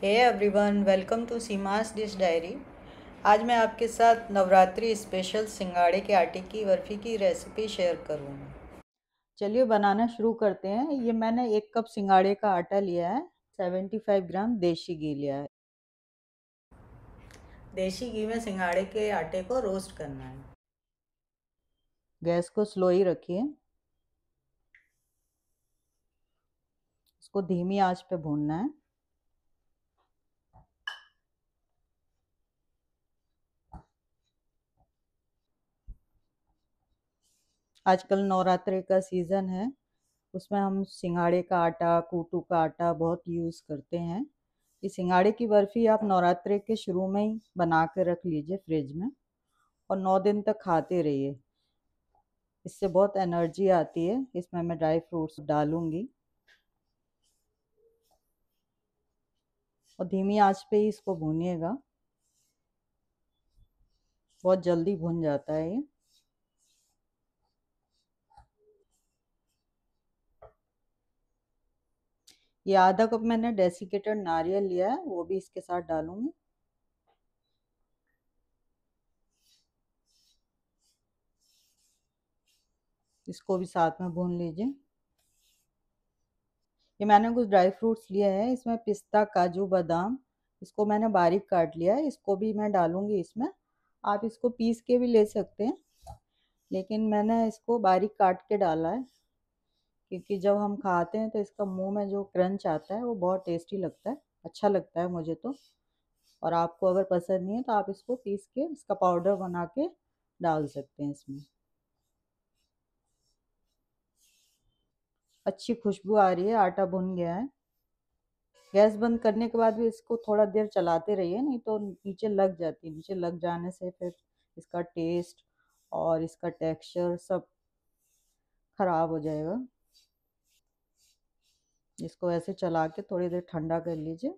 hey everyone welcome to Seema's dish diary आज मैं आपके साथ नवरात्रि स्पेशल सिंगाड़े के आटे की बर्फ़ी की रेसिपी शेयर करूँगी चलिए बनाना शुरू करते हैं ये मैंने एक कप सिंगाड़े का आटा लिया है सेवेंटी फाइव ग्राम देसी घी लिया है देसी घी में सिंगाड़े के आटे को रोस्ट करना है गैस को स्लो ही रखिए इसको धीमी आंच पे भूनना है आजकल नवरात्रे का सीज़न है उसमें हम सिंगाड़े का आटा कूटू का आटा बहुत यूज़ करते हैं ये सिंगाड़े की बर्फ़ी आप नवरात्रे के शुरू में ही बना कर रख लीजिए फ्रिज में और नौ दिन तक खाते रहिए इससे बहुत एनर्जी आती है इसमें मैं ड्राई फ्रूट्स डालूँगी और धीमी आंच पे ही इसको भूनिएगा बहुत जल्दी भुन जाता है ये ये आधा कप मैंने डेसिकेटेड नारियल लिया है वो भी इसके साथ डालूंगी इसको भी साथ में भून लीजिए ये मैंने कुछ ड्राई फ्रूट्स लिए हैं इसमें पिस्ता काजू बादाम इसको मैंने बारीक काट लिया है इसको भी मैं डालूंगी इसमें आप इसको पीस के भी ले सकते हैं लेकिन मैंने इसको बारीक काट के डाला है क्योंकि जब हम खाते हैं तो इसका मुंह में जो क्रंच आता है वो बहुत टेस्टी लगता है अच्छा लगता है मुझे तो और आपको अगर पसंद नहीं है तो आप इसको पीस के इसका पाउडर बना के डाल सकते हैं इसमें अच्छी खुशबू आ रही है आटा भुन गया है गैस बंद करने के बाद भी इसको थोड़ा देर चलाते रहिए नहीं तो नीचे लग जाती है नीचे लग जाने से फिर इसका टेस्ट और इसका टेक्सचर सब खराब हो जाएगा इसको ऐसे चला के थोड़ी देर ठंडा कर लीजिए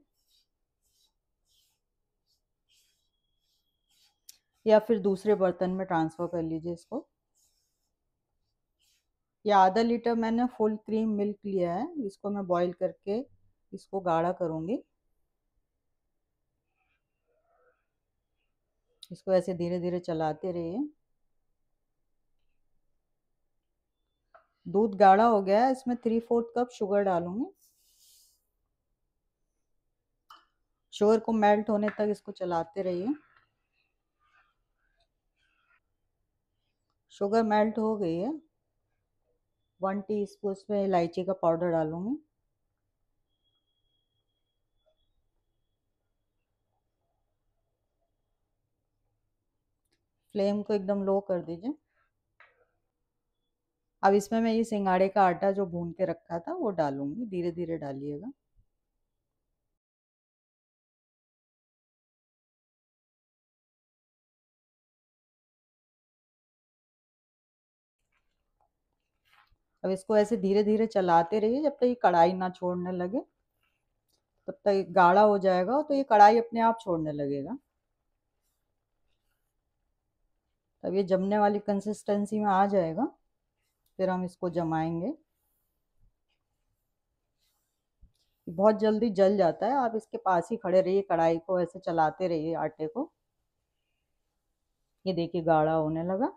या फिर दूसरे बर्तन में ट्रांसफ़र कर लीजिए इसको ये आधा लीटर मैंने फुल क्रीम मिल्क लिया है इसको मैं बॉईल करके इसको गाढ़ा करूंगी इसको ऐसे धीरे धीरे चलाते रहिए दूध गाढ़ा हो गया है इसमें थ्री फोर्थ कप शुगर डालूंगी शुगर को मेल्ट होने तक इसको चलाते रहिए शुगर मेल्ट हो गई है वन टी स्पून इसमें इलायची का पाउडर डालूंगी फ्लेम को एकदम लो कर दीजिए अब इसमें मैं ये सिंगाड़े का आटा जो भून के रखा था वो डालूंगी धीरे धीरे डालिएगा अब इसको ऐसे धीरे धीरे चलाते रहिए जब तक ये कढ़ाई ना छोड़ने लगे तब तक गाढ़ा हो जाएगा तो ये कढ़ाई अपने आप छोड़ने लगेगा तब ये जमने वाली कंसिस्टेंसी में आ जाएगा फिर हम इसको जमाएंगे बहुत जल्दी जल जाता है आप इसके पास ही खड़े रहिए कढ़ाई को ऐसे चलाते रहिए आटे को ये देखिए गाढ़ा होने लगा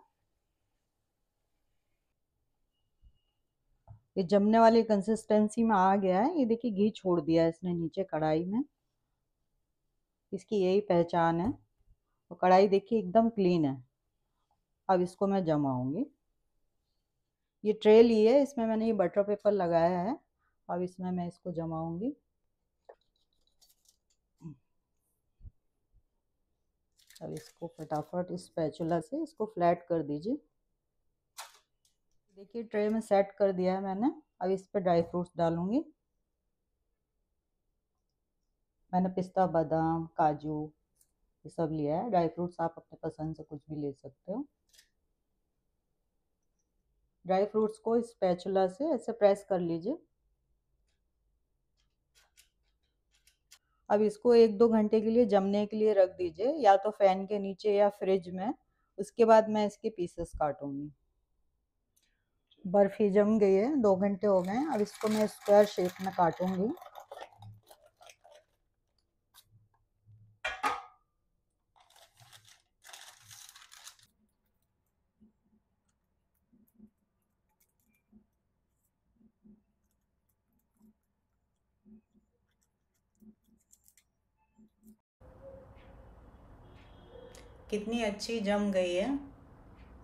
ये जमने वाली कंसिस्टेंसी में आ गया है ये देखिए घी छोड़ दिया है इसने नीचे कढ़ाई में इसकी यही पहचान है और कढ़ाई देखिए एकदम क्लीन है अब इसको मैं जमाऊंगी ये ट्रे ली है इसमें मैंने ये बटर पेपर लगाया है अब इसमें मैं इसको जमाऊंगी अब इसको फटाफट इस पैचुला से इसको फ्लैट कर दीजिए देखिए ट्रे में सेट कर दिया है मैंने अब इस पर ड्राई फ्रूट्स डालूंगी मैंने पिस्ता बादाम काजू ये सब लिया है ड्राई फ्रूट्स आप अपने पसंद से कुछ भी ले सकते हो ड्राई फ्रूट्स को इस पैचुला से ऐसे प्रेस कर लीजिए अब इसको एक दो घंटे के लिए जमने के लिए रख दीजिए या तो फैन के नीचे या फ्रिज में उसके बाद मैं इसके पीसेस काटूंगी बर्फ़ी जम गई है दो घंटे हो गए अब इसको मैं स्क्वायर शेप में काटूंगी कितनी अच्छी जम गई है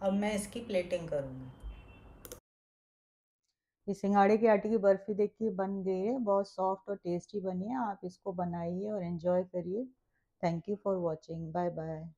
अब मैं इसकी प्लेटिंग करूँगी ये सिंगाड़े के आटे की बर्फ़ी देखिए बन गई है बहुत सॉफ्ट और टेस्टी बनी है आप इसको बनाइए और एंजॉय करिए thank you for watching bye bye